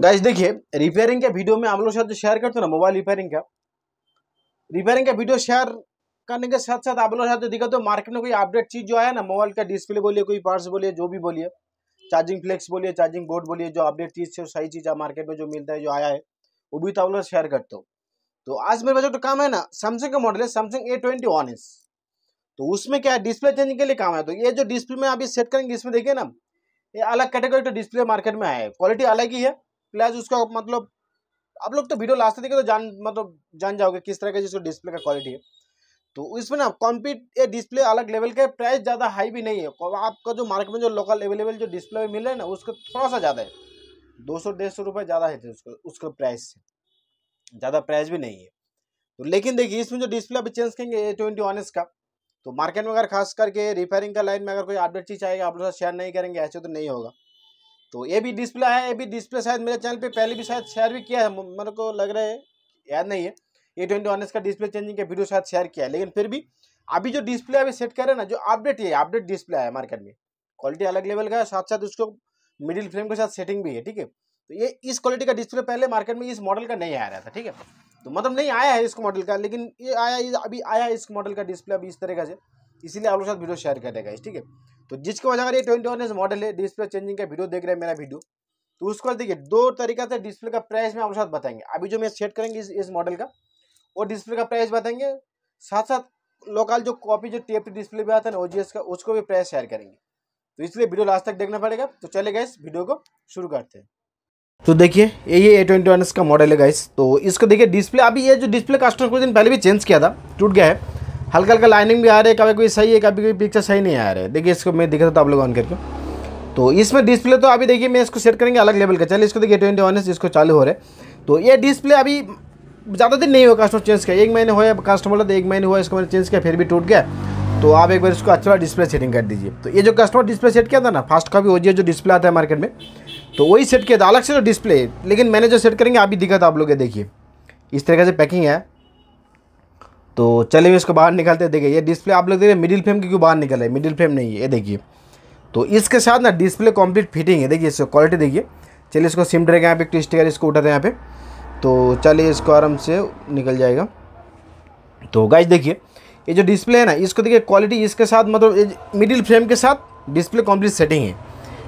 guys देखिए repairing के video में आप लोग साथ जो शेयर करते हो ना मोबाइल रिपेयरिंग का रिपेयरिंग का वीडियो शेयर करने के साथ साथ आप लोग साथ जो दिखाते हो मार्केट में कोई अपडेट चीज़ जो है ना मोबाइल का डिस्प्ले बोलिए कोई पार्ट्स बोलिए जो भी बोलिए चार्जिंग फ्लेक्स बोलिए चार्जिंग बोर्ड बोलिए जो अपडेट चीज़ है सही चीज़ मार्केट में जो मिलता है जो आया है वो भी तो आप लोग शेयर करते हो तो आज मेरे पास जो काम है ना सैमसंग का मॉडल है Samsung A twenty one S तो उसमें क्या है डिस्प्ले चेंज के लिए काम है तो ये जो डिस्प्ले में अभी सेट करेंगे इसमें देखिए ना ये अलग कैटेगरी तो डिस्प्ले मार्केट में आया है क्वालिटी अलग ही है प्लस उसका मतलब आप लोग तो वीडियो लास्ट देखे तो जान मतलब जान जाओगे किस तरह का जिसको डिस्प्ले का क्वालिटी है तो इसमें ना कॉम्पीट ये डिस्प्ले अलग लेवल का प्राइस ज़्यादा हाई भी नहीं है आपका जो मार्केट में जो लोकल अवेलेबल जो डिस्प्ले में मिल रहा है ना उसका थोड़ा सा ज़्यादा है दो सौ डेढ़ सौ रुपये ज़्यादा है उसका उसका प्राइस से ज़्यादा प्राइस भी नहीं है तो लेकिन देखिए इसमें जो डिस्प्ले अभी चेंज करेंगे ए ट्वेंटी वन एस का तो मार्केट में अगर खास करके रिपेयरिंग का लाइन में अगर कोई अपडेट चीज़ आएगा आप लोग शेयर नहीं करेंगे ऐसे तो नहीं होगा तो ये भी डिस्प्ले है ये भी डिस्प्ले शायद मेरे चैनल पे पहले भी शायद शेयर भी किया है मेरे को लग रहा है याद नहीं है ए ट्वेंटी वन एस का डिस्प्ले चेंजिंग का वीडियो शायद शेयर किया है लेकिन फिर भी अभी जो डिस्प्ले अभी सेट कर रहे हैं ना जो अपडेट है अपडेट डिस्प्ले है मार्केट में क्वालिटी अलग लेवल का है साथ साथ उसको मिडिल फ्रेम के साथ सेटिंग भी है ठीक है तो ये इस क्वालिटी का डिस्प्ले पहले मार्केट में इस मॉडल का नहीं आ रहा था ठीक है तो मतलब नहीं आया है इस मॉडल का लेकिन ये आया अभी आया इस मॉडल का डिस्प्ले अभी इस तरह का से इसीलिए आप लोग साथ वीडियो शेयर करेगा इस ठीक है तो जिसको वजह अगर ये ट्वेंटी वन मॉडल है डिस्प्ले चेंजिंग का वीडियो देख रहे हैं मेरा वीडियो तो उसको देखिए दो तरीका से डिस्प्ले का प्राइस में आपके साथ बताएंगे अभी जो मैं सेट करेंगे इस इस मॉडल का वो डिस्प्ले का प्राइस बताएंगे साथ साथ लोकल जो कॉपी जो टेप डिस्प्ले भी आता है ना ओ का उसको भी प्राइस शेयर करेंगे तो इसलिए वीडियो लास्ट तक देखना पड़ेगा तो चले गए वीडियो को शुरू करते हैं तो देखिए ये ए ट्वेंटी का मॉडल है गाइस तो इसको देखिए डिस्प्ले अभी ये जो डिस्प्ले कस्टमर कुछ दिन पहले भी चेंज किया था टूट गया है हल्का हल्का लाइनिंग भी आ रही है कभी कोई सही है कभी कोई पिक्चर सही नहीं आ रहा है देखिए इसको मैं दिखा था आप लोग ऑन करके तो इसमें डिस्प्ले तो अभी देखिए मैं इसको सेट करेंगे अलग लेवल का चलिए इसको देखिए ट्वेंटी वन इसको चालू हो रहा है तो ये डिस्प्ले अभी ज़्यादा दिन नहीं हुआ कस्टमर चेंज किया एक महीने हुआ कस्टमर तो एक महीने हुआ इसको मैंने चेंज किया फिर भी टूट गया तो आप एक बार इसको अच्छा डिस्प्ले सेटिंग कर दीजिए तो ये जो कस्टमर डिस्प्ले सेट किया था ना फास्ट का भी हो जो डिस्प्ले आता है मार्केट में तो वही सेट किया था अलग से जो तो डिस्प्ले लेकिन मैंने जो सेट करेंगे अभी दिखा था आप लोग देखिए इस तरीके से पैकिंग है तो चलिए भी इसको बाहर निकालते हैं देखिए ये डिस्प्ले आप लोग देख रहे मिडिल फ्रेम क्योंकि बाहर निकल रहा है मिडिल फ्रेम नहीं है ये देखिए तो इसके साथ ना डिस्प्ले कंप्लीट फिटिंग है देखिए इसको क्वालिटी देखिए चलिए इसको सिम ट्रेक यहाँ पे एक स्टिकर इसको उठाते हैं यहाँ पे तो चलिए इसको आराम से निकल जाएगा तो गाइज देखिए ये जो डिस्प्ले है ना इसको देखिए क्वालिटी इसके साथ मतलब मिडिल फ्रेम के साथ डिस्प्ले कम्प्लीट सेटिंग है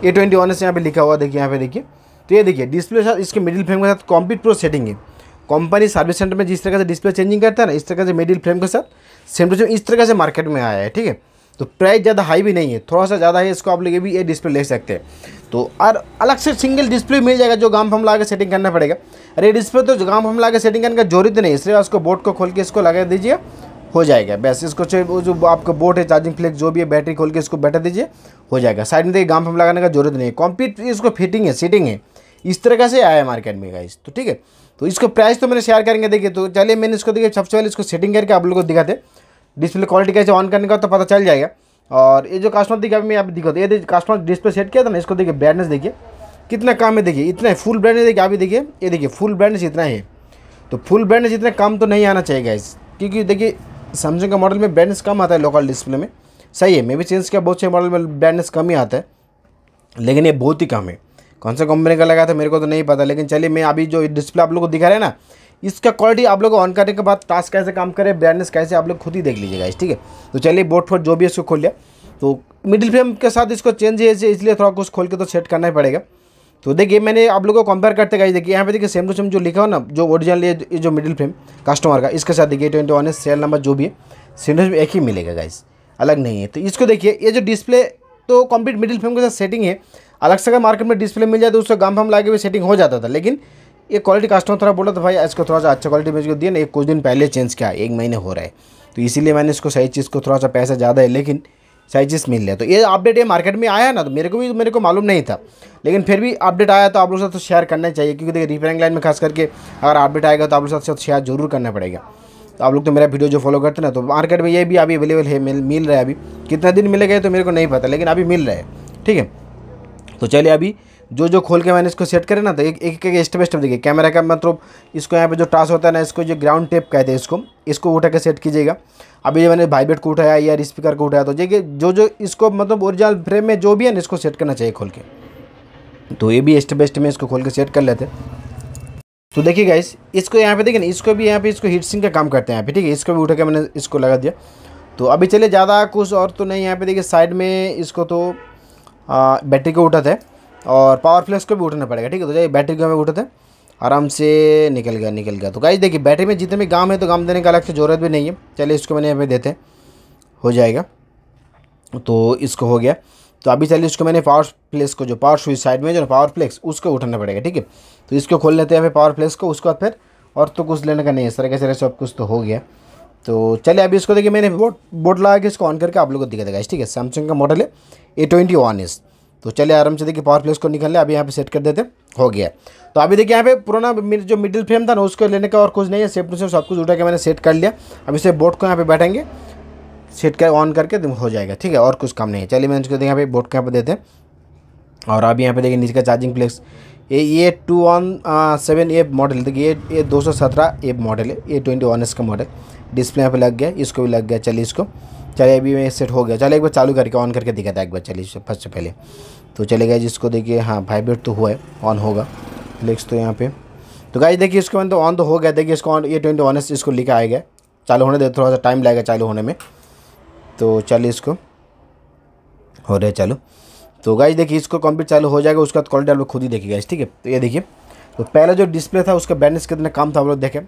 ए ट्वेंटी वन से यहाँ पे लिखा हुआ देखिए यहाँ पे देखिए तो ये देखिए डिस्प्ले साथ इसके मिडिल फ्रेम के साथ कॉम्प्लीट प्रो सेटिंग है कंपनी सर्विस सेंटर में जिस तरह से डिस्प्ले चेंजिंग करता है ना इस तरह से मिडिल फ्रेम के साथ सेम टू सेम इस तरह से मार्केट में आया है ठीक है तो प्राइस ज़्यादा हाई भी नहीं है थोड़ा सा ज़्यादा है इसको आप लोग भी ये डिस्प्ले ले सकते हैं तो और अलग से सिंगल डिस्प्ले मिल जाएगा जो गाम फम ला के सेटिंग करना पड़ेगा अरे डिस्प्ले तो गाम हम ला के सेटिंग करने का जरूरत नहीं इसलिए उसको बोर्ड को खोल के इसको लगा दीजिए हो जाएगा बस इसको जो आपका बोर्ड है चार्जिंग फ्लेक्स जो भी है बैटरी खोल के इसको बैठा दीजिए हो जाएगा साइड में देखिए गाम फम लगाने का जरूरत नहीं है कॉम्पीट इसको फिटिंग है सीटिंग है इस तरह से आया है मार्केट में गाइस तो ठीक है तो इसको प्राइस तो मैंने शेयर करेंगे देखिए तो चलिए मैंने इसको देखिए सबसे पहले इसको सेटिंग करके आप लोगों को दिखाते डिस्प्ले क्वालिटी कैसे ऑन करने का तो पता चल जाएगा और ये जो कस्टमर देखिए अभी मैं आप दिखाते ये कस्टमर डिस्प्ले सेट किया था ना इसको देखिए ब्राइटनेस देखिए कितना कम है देखिए इतना है फुल ब्राइटनेस देखिए अभी देखिए ये देखिए फुल ब्राइटनेस इतना है तो फुल ब्राइटनेस इतना कम तो नहीं आना चाहिए गाइस क्योंकि देखिए सैमसंग का मॉडल में ब्राइटनेस कम आता है लोकल डिस्प्ले में सही है मैं भी चेंज किया बहुत से मॉडल में ब्राइटनेस कम ही आता है लेकिन ये बहुत ही कम है कौन सा कंपनी का लगाया था मेरे को तो नहीं पता लेकिन चलिए मैं अभी जो डिस्प्ले आप लोग को दिखा रहे हैं ना इसका क्वालिटी आप लोग ऑन करने के बाद टास्क कैसे काम करे ब्रांडनेस कैसे आप लोग खुद ही देख लीजिएगा ठीक है तो चलिए बोट फोट जो भी इसको खोल लिया तो मिडिल फ्रेम के साथ इसको चेंज है इसलिए थोड़ा कुछ खोल के तो सेट करना ही पड़ेगा तो देखिए मैंने आप लोगों को कंपेयर करते गए देखिए यहाँ पे देखिए सेम टू सेम जो लिखा हो ना जो ओरिजिनल ये जो मिडिल फ्रेम कस्टमर का इसके साथ देखिए ट्वेंटी वन सेल नंबर जो भी है सेम टू एक ही मिलेगा गाइस अलग नहीं है तो इसको देखिए ये जो डिस्प्ले तो कंप्लीट मिडिल फ्रेम के साथ सेटिंग है अलग से अगर मार्केट में डिस्प्ले मिल जाए तो उससे गम हम लागे हुए सेटिंग हो जाता था लेकिन ये क्वालिटी कस्टमर थोड़ा बोला था तो भाई इसको थोड़ा सा अच्छा क्वालिटी में इसको दिया ना एक कुछ दिन पहले चेंज किया एक महीने हो रहा है तो इसीलिए मैंने इसको सही चीज़ को थोड़ा सा पैसा ज़्यादा है लेकिन सही चीज़ मिल लिया तो ये अपडेट ये मार्केट में आया ना तो मेरे को भी मेरे को मालूम नहीं था लेकिन फिर भी अपडेट आया तो आप लोग साथ शेयर करना चाहिए क्योंकि देखिए रिपेयरिंग लाइन में खास करके अगर अपडेट आएगा तो आप लोग साथ साथ शेयर जरूर करना पड़ेगा तो आप लोग तो मेरा वीडियो जो फॉलो करते ना तो मार्केट में ये भी अभी अवेलेबल है मिल रहा है अभी कितना दिन मिलेगा तो मेरे को नहीं पता लेकिन अभी मिल रहा है ठीक है तो चलिए अभी जो जो खोल के मैंने इसको सेट करे ना तो एक एक एक स्टेप स्टेप देखिए कैमरा का मतलब इसको यहाँ पे जो टास होता है ना इसको जो ग्राउंड टेप कहते हैं इसको इसको उठा के सेट कीजिएगा अभी जो मैंने वाइब्रेट को उठाया या स्पीकर को उठाया तो देखिए जो जो इसको मतलब ओरिजिनल फ्रेम में जो भी है ना इसको सेट करना चाहिए खोल के तो ये भी स्टेप स्टेप में इसको खोल के सेट कर लेते तो देखिए गाइस इसको यहाँ पे देखिए ना इसको भी यहाँ पे इसको हीट सिंक का काम करते हैं यहाँ पे ठीक है इसको भी उठा के मैंने इसको लगा दिया तो अभी चलिए ज़्यादा कुछ और तो नहीं यहाँ पे देखिए साइड में इसको तो बैटरी को उठाते हैं और पावर फ्लेक्स को भी उठाना पड़ेगा ठीक है तो जाइए बैटरी को हमें उठाते हैं आराम से निकल गया निकल गया तो गाइस देखिए बैटरी में जितने भी गाम है तो गाम देने का अलग से ज़रूरत भी नहीं है चलिए इसको मैंने यहाँ पर देते हैं हो जाएगा तो इसको हो गया तो अभी चलिए इसको मैंने पावर प्लेस को जो पावर स्विच साइड में जो पावर फ्लेक्स उसको उठाना पड़ेगा ठीक है तो इसको खोल लेते हैं हमें पावर प्लेस को उसके बाद फिर और तो कुछ लेने का नहीं है सर कैसे सब कुछ तो हो गया तो चलिए अभी इसको देखिए मैंने बोर्ड बोर्ड लगा के इसको ऑन करके आप लोग को दिखा देगा ठीक है सैमसंग का मॉडल है ए ट्वेंटी वन इस तो चलिए आराम से देखिए पावर प्लेस को निकाल लिया अभी यहाँ पे सेट कर देते हो गया तो अभी देखिए यहाँ पे पुराना जो मिडिल फ्रेम था ना उसको लेने का और कुछ नहीं है सेफ टू सेफ सब कुछ उठा के मैंने सेट कर लिया अब इसे बोर्ड को यहाँ पे बैठेंगे सेट कर ऑन करके तो हो जाएगा ठीक है और कुछ काम नहीं है चलिए मैं इसको देखिए यहाँ पे बोर्ड को यहाँ पर देते हैं और अभी यहाँ पे देखिए नीचे का चार्जिंग प्लेस ये ये two one seven A model देखिए ये ये दो सौ सत्रह ए मॉडल है ए ट्वेंटी वन एस का मॉडल डिस्प्ले यहाँ पे लग गया इसको भी लग गया चलिए इसको चलिए अभी मैं सेट हो गया चलिए एक बार चालू करके ऑन करके दिखाता है एक बार चलिए फर्स्ट से पहले तो चले गए जिसको देखिए हाँ वाइब्रेट तो हुआ है ऑन होगा फ्लेक्स तो यहाँ पे तो गाइज देखिए इसको मैंने तो ऑन तो हो गया देखिए इसको on A twenty one S इसको लिखा आएगा चालू होने दे थोड़ा सा टाइम लगेगा चालू होने में तो चलिए इसको हो रहा है चालू तो गाइज देखिए इसको कंप्लीट चालू हो जाएगा उसका क्वालिटी आप लोग खुद ही देखिए गाइज ठीक है तो ये देखिए तो पहले जो डिस्प्ले था उसका बैनेस कितना कम था आप लोग देखें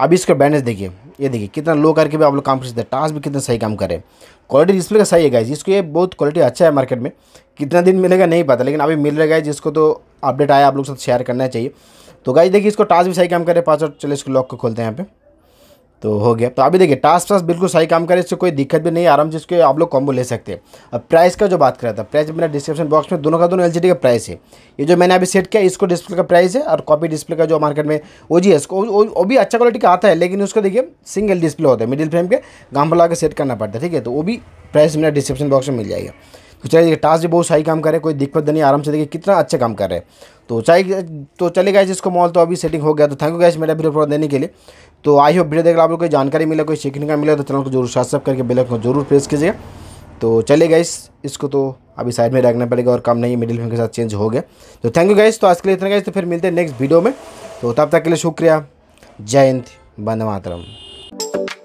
अभी इसका बैनेस देखिए ये देखिए कितना लो करके भी आप लोग काम कर सकते हैं टास्क भी कितना सही काम करें क्वालिटी डिस्प्ले का सही है गाइज इसको ये बहुत क्वालिटी अच्छा है मार्केट में कितना दिन मिलेगा नहीं पता लेकिन अभी मिल रहा गाइज जिसको तो अपडेट आया आप लोग साथ शेयर करना चाहिए तो गाइज देखिए इसको टास्क भी सही काम करें और चले इसको लॉक को खोलते हैं यहाँ पर तो हो गया तो अभी देखिए टास्क वास्क बिल्कुल सही काम करे इससे कोई दिक्कत भी नहीं आराम से इसके आप लोग कॉम्बो ले सकते हैं अब प्राइस का जो बात कर रहा था प्राइस मेरा डिस्क्रिप्शन बॉक्स में दोनों का दोनों एल का प्राइस है ये जो मैंने अभी सेट किया इसको डिस्प्ले का प्राइस है और कॉपी डिस्प्ले का जो मार्केट में वो जी एस वो भी अच्छा क्वालिटी का आता है लेकिन उसको देखिए सिंगल डिस्प्ले होता है मिडिल फ्रेम के गांव लगा सेट करना पड़ता है ठीक है तो वो भी प्राइस मेरा डिस्क्रिप्शन बॉक्स में मिल जाएगा तो चलिए टास्क भी बहुत सही काम हैं कोई दिक्कत नहीं आराम से देखिए कितना अच्छा काम कर रहे हैं तो चाहिए तो चले गए इसको मॉल तो अभी सेटिंग हो गया तो थैंक यू गैस मेरा वीडियो देने के लिए तो आई होप वीडियो देख आप लोग कोई जानकारी मिले कोई सीखने का मिले तो चैनल को जरूर सब्सक्राइब करके बेल को जरूर प्रेस कीजिएगा तो चले गए इसको तो अभी साइड में रखना पड़ेगा और काम नहीं मिडिल फिंगर के साथ चेंज हो गया तो थैंक यू गैस तो आज के लिए इतना गैस तो फिर मिलते हैं नेक्स्ट वीडियो में तो तब तक के लिए शुक्रिया जय हिंद बंद मातरम